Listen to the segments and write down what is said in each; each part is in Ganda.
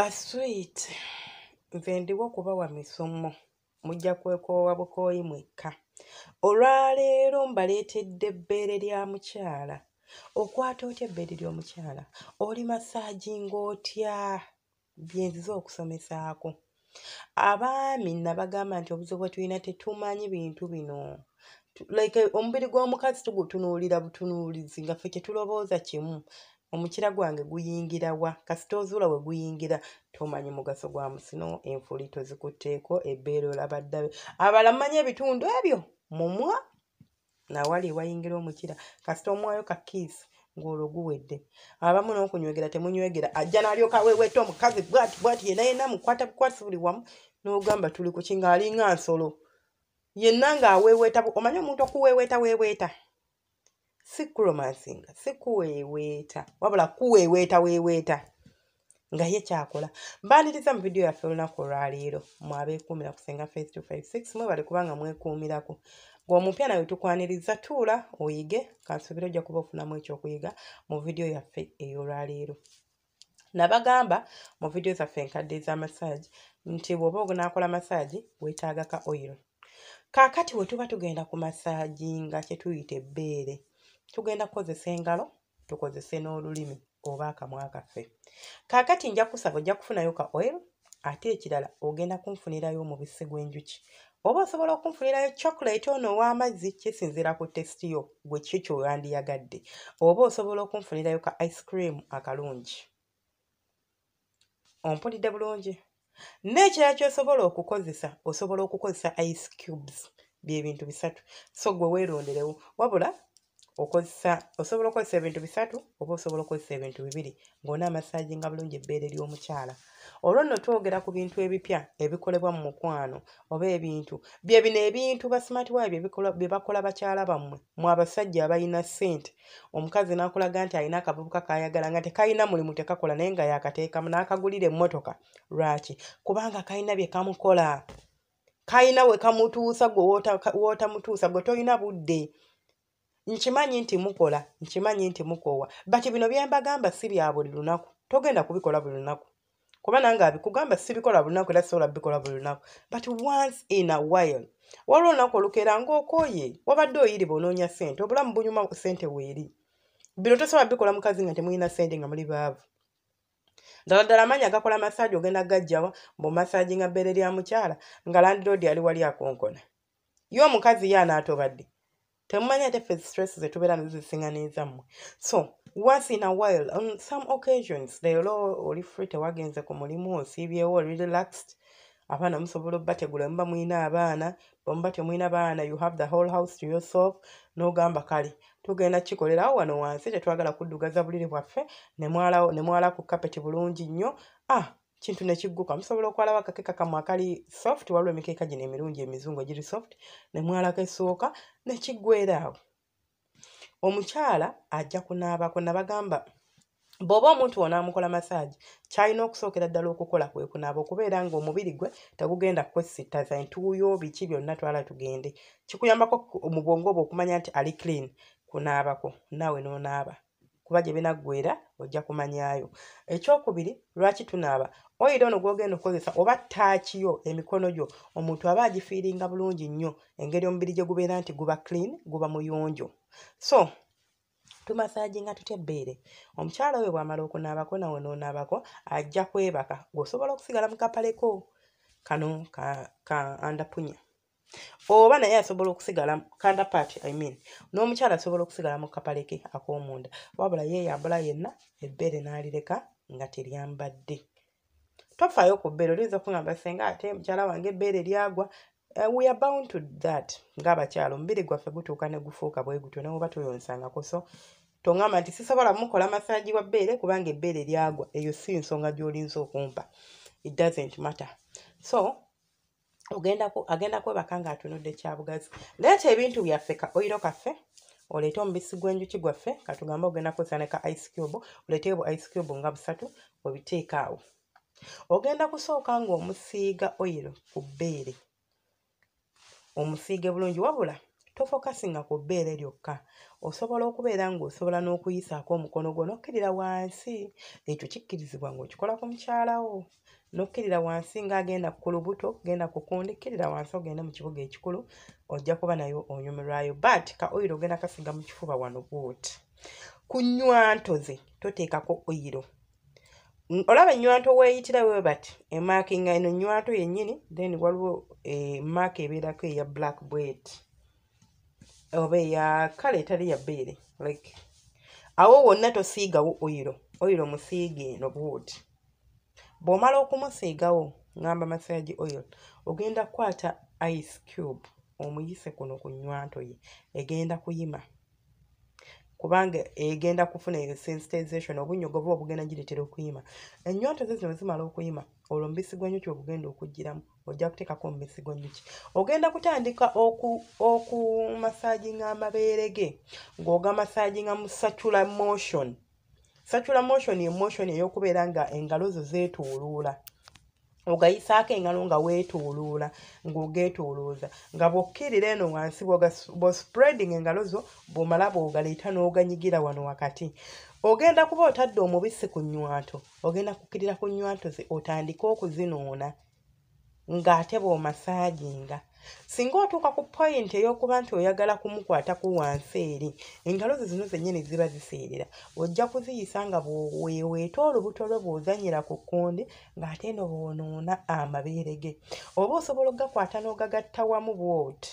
baswiiti nze ndiwo okubawa misomo mujja kwekoowa bukooyi mwekka olwaleero mbaleetedde ebbeere lya mukyala okwata otya ebbeere ly'omukyala oli masaajinga otya byenziza okusomesaako abaami nabagamba nti obuzibu bwe tulina tetumanyi bintu bino like omubiri gw'omukazi tugutunuulira butunuulizi nga ffe kye tulobooza kimu omukira gwange guyingira wa kasita ozuula we guyingira tomanyi mugaso gwa musino enfulito zikutteeko ebbeere olaba ddabe abala mmanyi ebitundu ebyo mumwa nawali wayingira omukira kasita omwayo kakiisi ngaolwo guwedde abamu n'okunywegera temunywegera ajja n'alyoka weweta omukazi bwati bwati yena yena mukwata bukwasi buli wamu n'ogamba tuli ku kinga alinga nsolo yenna ng'aweweeta omanyi omuntu okuweweeta weweeta si kulomansinga si kuweeweeta wabula kuweeweeta weeweeta nga ye kyakola mbaniriza mu vidiyo yaffe olunaku olwaleero mwabeekuumira kusenga face to face six mwebale kubanga mwekuumirako ngaomupya nawe tukwaniriza tuula oyige kansuubira ojja kuba ofunamu ekyokuyiga mu vidiyo yaffe ey'olwaleero nabagamba mu vidiyo zaffe enkadde eza masaagi nti bw'oba ogunaakola masaagi weetaagaka oiro kaakati wetuba tugenda ku masaagi nga kyetuyita ebbeere tugenda kukozesa engalo tukozese n'olulimi oba akamwa kaffe kaakati nja kusaba ojja kufunayo ka oil ate ekirala ogenda kunfunirayo omubisi gw'enjuki oba osobola okunfunirayo chokolate ono ow'amazzi kisinziira ku testiyo gwe kiki kyowandiyagadde oba osobola okunfunirayo ka ice cream akalungi ompulidde bulungi n'ekirala kyosobola okukozesa osobola okukozesa ice cubes byebintu bisatu so gwe weeronderewo wabula okozesa osobola okozesa ebintu bisatu oba osobola okozesa ebintu bibiri ng'olina amasajinga bulungi ebbeere ly'omukyala olwo nno twogera ku bintu ebipya ebikolebwa mu mukwano oba ebintu bye bino ebintu basimatiwayo bye bakola bakyala bammwe mu abasajja abalina ssente omukazi n'akulaga nti alina akabubuka kayagala nga tekalina mulimu tekakola naye nga yakateekamu n'akagulira emmotoka lwaki kubanga kalina bye kamukola kalina we kamutuusa gwe wootamutuusa gwe tolina budde nkimanyi nti mukola nkimanyi nti mukowa bati bino byembagamba si bya buli lunaku togenda kubikola buli lunaku kuba nange abikugamba sibikola buli lunaku era sobola bikola buli lunaku but once in a while wali olunaku olukera ngaokooye wabadde oyiriba onoonya sente obulamu bunyuma sente weeri bino tosobola bikola mukazi nga temulina sente nga muli baavu ddala ddala amanyi agakola masaagi ogenda gajjawa mbumasaagi nga bbere lya mukyala nga landiroodi ali wali akonkona ye omukazi ye anaatobadde temumanyi ate ffe stress zetubeera nezisinganiza mmwe so once in a while on some occasions leero oli free tewagenze ku mulimu osiibyewo oli relaxed abaana musobola obba tegula muba mwina abaana bwemuba temwina baana you have the whole house to yourself n'ogamba kale tugenda kikolerawo wano wansi tetwagala kuddugaza buliri bwaffe nemwala ku kapeti bulungi nnyo ah kintu nekigguka musobola okwalawo akakeka kamwe akali soft waliwo emikeeka gino emirungi emizungu egiri soft nemwalako esooka nekiggweraawo omukyala ajja kunaabako nabagamba bw'oba omuntu onaamukola masaagi kyalina okusookera ddala okukola kwe kunaaba okubeera ngaomubiri gwe tegugenda kwesittaza entuuyo biki byonna twala tugende kikuyambako mu bwongo obwo okumanya nti ali clean kunaabako naawe noonaaba kuba gye binaggwera ojja kumanyaayo ekyokubiri lwaki tunaaba oyira ono gwogenda okukozesa oba taakiyo emikono gyo omuntu aba agifiiringa bulungi nnyo engeri omubiri gye gubeera nti guba clean guba muyonjo so tumasaaji nga tutya ebbeere omukyala oyo bw'amala okunaabako nawe noonaabako ajja kwebaka gweosobola okusigala mu kapaleko kano ka, ka andapunya oba naye asobola okusigala kandapat imean n'omukyala asobola okusigala mu kapaleke ak'omunda wabula yeyambula yenna ebbeere n'alireka nga teryambadde tofaayo ku bbeere oliyinza okuŋamba senga ate mukyala wange ebbeere lyagwa uh, we are bound to that ngaabakyalo omubiri gwaffe gutuuka ne gufuuka bwe gutyo newoba tuyonsangako so toŋamba nti sisobola mukola masaaji wa bbeere kubanga ebbeere lyagwa eyo si nsonga gy'olinza okumpa it doesn't matter so agendako ebaka nga atunudde kyabugazi leeta ebintu byaffe ka oiro kaffe oleete omubisi gw'enjuki gwaffe katugambe ogenda kukozesa ne ka ice cube oleeteebwo ice cube nga busatu obiteeka awo ogenda kusooka ng'omusiiga oyiro ku bbeere omusiige bulungi wabula tofokasinga ku bbeere lyokka osobola okubeera ng'osobola n'okuyisaako omukono gwo n'okkirira wansi ekyo kikkirizibwa ng'okikola ku mukyala wo n'okkirira wansi ng'agenda ku lubuto genda kukundi kkirira wansi ogende mu kibuga ekikulu ojja kuba nayo onyumirwayo but ka oyiro ogenda kasinga mu kifuba wano bwoti ku nywanto ze toteekako oyiro olaba ennywanto weeyitira we bati emaakinga eno ennywanto yennyini then waliwo emaaka eh, ebeerako eya black bread oba eya kale etali ya bere like awo wonna tosiigawo oyiro oyiro musiige eno bwoti bw'omala okumusiigawo ngamba masaji oyiro ogenda kukwata ice cube omuyise kuno ku nnywanto ye egenda kuyima kubanga egenda kufuna sensitization obunyogo buba obugenda giretera okuyima enyonta ze zino zimala okuyima olwo mubisi gwenyuki obugenda okugiramu ojja kuteekako omubisi gwenyuki ogenda kutandika okumasaginga oku amabeere ge ng'ogamasaginga mu satula motion satula motion emotion ey'okubeera nga engalo zo zeetuuluula ogayisaako engalo nga weetoloola ng'ogeetolooza nga bw'okkirira eno wansi bw'ospreading engalo zo bw'omala bw'ogaleeta n'oganyigira wano wakati ogenda kuba otadde omubisi ku nnywanto ogenda kukkirira ku nnywanto ze otandike okuzinoona ng'ate bw'omasaaginga singa otuuka ku poyinti ey'okuba nti oyagala kumukwataku wansi eri engalo ze zino zennyini ziba ziseerera ojja kuziyisa nga bweweeta olubuto lwe bw'ozanyira ku kkundi ng'ate eno bw'onoona amabeere ge oba osobola ogakwata n'ogagatta wamu bw'oti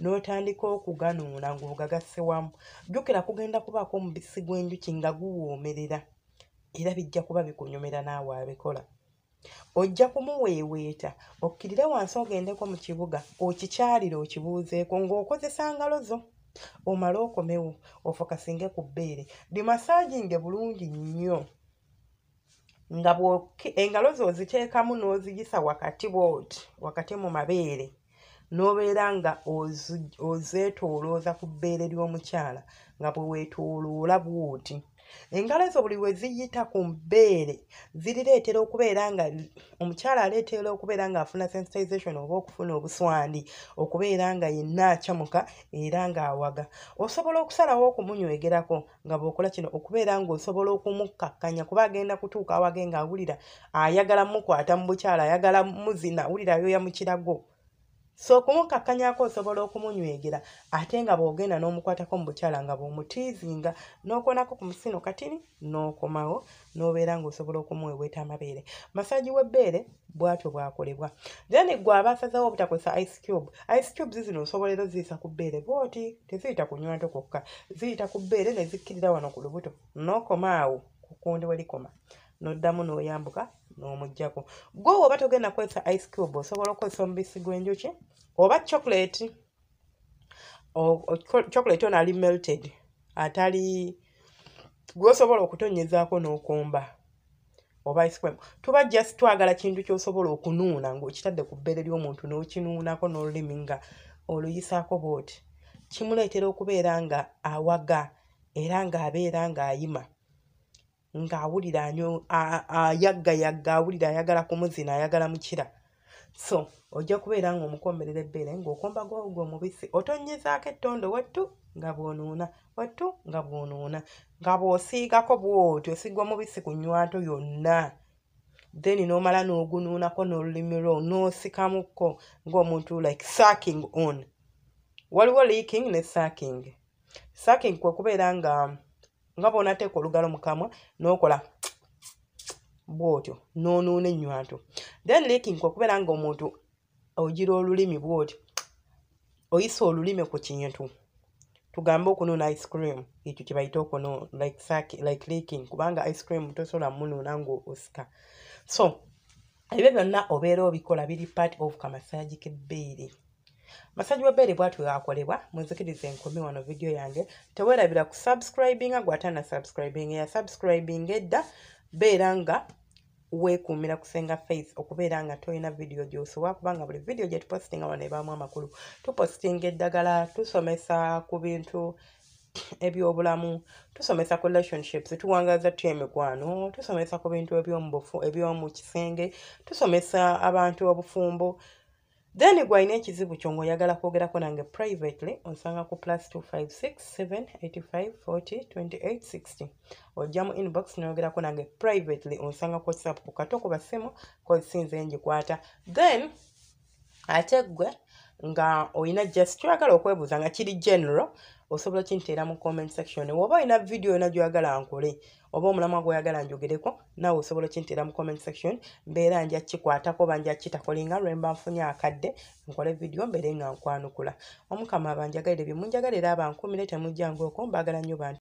n'otandika okuganuuna ng'ogagasse wamu jjukira kugenda kubaako omubisi gw'enjuki nga guwoomerera era bijja kuba bikunyumira naawe abikola ojja kumuweeweeta okkirire wansi ogendeko mu kibuga okikyalire okibuuzeeko ng'okozesa ngalo zo omale okomewo ofokasinge ku bbeere dimasaaginge bulungi nnyo nga engalo zo oziteekamu n'oziyisa wakati bwoti wakati mu mabeere n'obeera nga ozeetoolooza ku bbeere ly'omukyala nga bwe weetooloola bwoti engalo ezo buli we ziyita ku mbeere zirireetera okubeera nga omukyala aleetera okubeera ngaafuna sensitization oba okufuna obuswandi okubeera nga yenna acamuka era ngaawaga osobola okusalawo okumunywegerako nga bwokola kino okubeera ngaosobola okumukkakkanya kuba agenda kutuuka awage ngaawulira ayagala mukwata mu bukyala ayagala muzina awulira yoya mukirago so okumukakkanyako osobola okumunywegera ate nga bwogenda n'omukwatako mu bukyala nga bwomutiizinga n'okonako ku musino katini n'okomawo n'obeera ngaosobola okumwebweta amabeere masaji webbeere bwatyo bwakolebwa then gwe abasazawo obutakozesa ice cube ice cube zizino osobolero ziyisa ku bbeere bwoti teziyita ku nywanto kokka ziyita ku bbeere ne zikkirira wano ku lubuto n'okomaawo kukundi welikoma n'oddamu n'oyambuka n'omugjako gwewe oba togenda kukozesa ice cube osobola okukozesa omubisi gw'enjuki oba chokuleti chokuleti ono ali melted atali gwosobola okutonyezaako n'okumba oba ice cream tuba just twagala kintu kyosobola okunuuna ngaokitadde ku bbeere ly'omuntu n'okinuunako n'olulimi nga oluyisaako booti kimuleetera okubeera nga awaga era ng'abeera ng'ayima ng'awulira anyo ayagga yagga awulira ayagala kumuzina ayagala mukira so ojja kubeera ng'omukomerera ebbeere ng'okomba gwawugwa omubisi otonyezaako ettondo wattu nga bw'onuuna wattu nga bw'onuuna nga bw'osiigako bwoti osiiga omubisi ku nywato yonna then n'omala n'ogunuunako n'olulimirwo n'osikamuko ng'omuntu like sacking on waliwo leaking ne sacking sacking kwe kubeera nga um, nga bonateeka olugalo mukamwa nokola bwotyo nonuuna enywanto then leking okubeera nga omuntu ogira olulimi bwotyo oyisa olulimi ku kintu tugambe okunuuna ice cream ekyo kyebayita okunlike leking kubanga ice cream tosobola mmunuuna nga osika so ebyo byonna obeera obikola biri part of kamasaji kebbeere masajja wa bere bwatu wakolebwa munzikiriza enkumi wano vidiyo yange teweerabira ku subscribing gwatana subscribing eya subscribing edda beera nga weekuumira kusenga face okubeera nga tolina vidiyo gyosobola kubanga buli vidiyo gye tupositinga wano ebaamu amakulu tupositinga eddagala tusomesa ku bintu ebyobulamu tusomesa ku relationships tuwangaza tya emikwano tusomesa ku bintu ebyomu kisenge tusomesa abantu obufumbo then gwalina ekizibu kyo ngaoyagala kwogerako nange privately onsanga ku plus 256784260 ojja mu inbox noyogerako nange privately onsanga ku whatsapp ku kato kubasimu kosinze enjikwata then ate gwe nga oyina just twagala okwebuuza nga kiri general osobola kinteera mu comment section oba olina vidiyo yona gyoyagala nkole oba omulamwa gwoyagala njogereko nawe osobola kinteera mu comment section mbeera nja kikwatako oba nja kitakolinga lwemba nfunye akadde nkole vidiyo mbeere nga nkwanukula omukama abanjagalire bye munjagalire abankuumire temujjangaoko mbaagala nnyo bantu